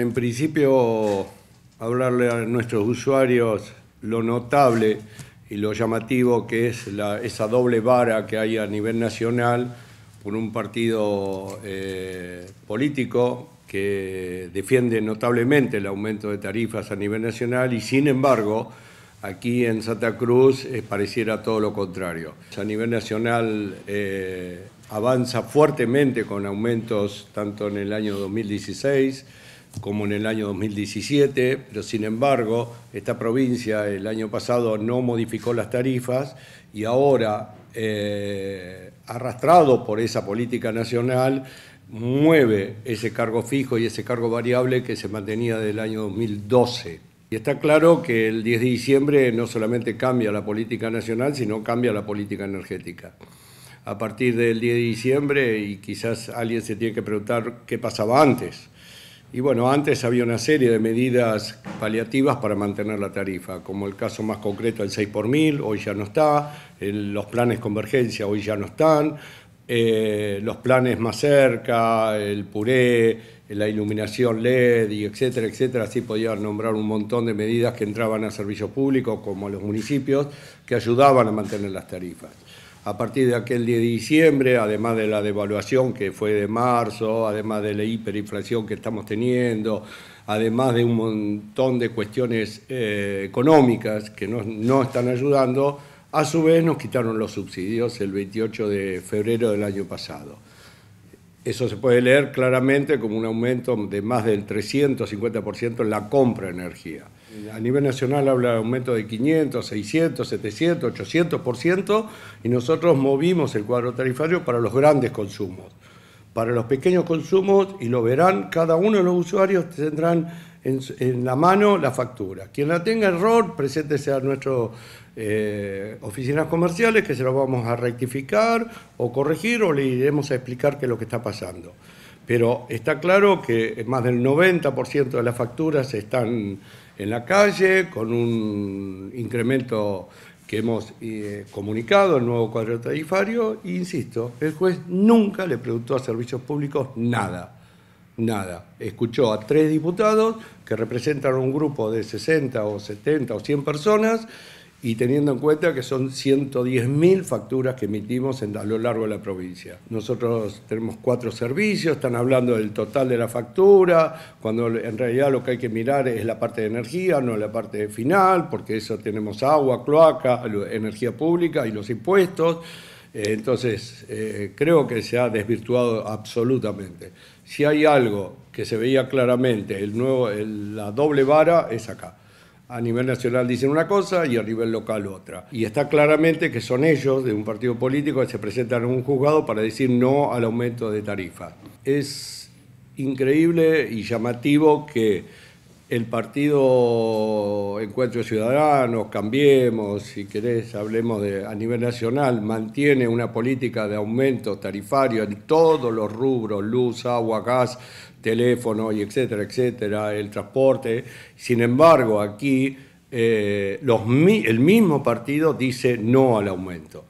En principio, hablarle a nuestros usuarios lo notable y lo llamativo que es esa doble vara que hay a nivel nacional por un partido eh, político que defiende notablemente el aumento de tarifas a nivel nacional y sin embargo aquí en Santa Cruz pareciera todo lo contrario. A nivel nacional eh, avanza fuertemente con aumentos tanto en el año 2016, como en el año 2017, pero sin embargo esta provincia el año pasado no modificó las tarifas y ahora, eh, arrastrado por esa política nacional, mueve ese cargo fijo y ese cargo variable que se mantenía del año 2012. Y está claro que el 10 de diciembre no solamente cambia la política nacional, sino cambia la política energética a partir del 10 de diciembre y quizás alguien se tiene que preguntar qué pasaba antes. Y bueno, antes había una serie de medidas paliativas para mantener la tarifa, como el caso más concreto del 6 por mil, hoy ya no está, los planes convergencia hoy ya no están, eh, los planes más cerca, el puré, la iluminación LED, etcétera, etcétera. Así podía nombrar un montón de medidas que entraban a servicio público, como los municipios, que ayudaban a mantener las tarifas a partir de aquel día de diciembre, además de la devaluación que fue de marzo, además de la hiperinflación que estamos teniendo, además de un montón de cuestiones eh, económicas que no, no están ayudando, a su vez nos quitaron los subsidios el 28 de febrero del año pasado. Eso se puede leer claramente como un aumento de más del 350% en la compra de energía. A nivel nacional habla de aumento de 500, 600, 700, 800% y nosotros movimos el cuadro tarifario para los grandes consumos. Para los pequeños consumos, y lo verán, cada uno de los usuarios tendrán en, la mano la factura. Quien la tenga error, preséntese a nuestras eh, oficinas comerciales que se lo vamos a rectificar o corregir o le iremos a explicar qué es lo que está pasando. Pero está claro que más del 90% de las facturas están en la calle con un incremento que hemos eh, comunicado, el nuevo cuadro tarifario, e insisto, el juez nunca le preguntó a servicios públicos nada nada. Escuchó a tres diputados que representan un grupo de 60 o 70 o 100 personas y teniendo en cuenta que son 110.000 facturas que emitimos a lo largo de la provincia. Nosotros tenemos cuatro servicios, están hablando del total de la factura, cuando en realidad lo que hay que mirar es la parte de energía, no la parte final, porque eso tenemos agua, cloaca, energía pública y los impuestos. Eh, entonces, eh, creo que se ha desvirtuado absolutamente. Si hay algo que se veía claramente, el nuevo, la doble vara es acá. A nivel nacional dicen una cosa y a nivel local otra. Y está claramente que son ellos de un partido político que se presentan en un juzgado para decir no al aumento de tarifa. Es increíble y llamativo que el partido Encuentro ciudadanos, Cambiemos, si querés, hablemos de, a nivel nacional, mantiene una política de aumento tarifario en todos los rubros, luz, agua, gas, teléfono y etcétera, etcétera, el transporte. Sin embargo, aquí eh, los, el mismo partido dice no al aumento.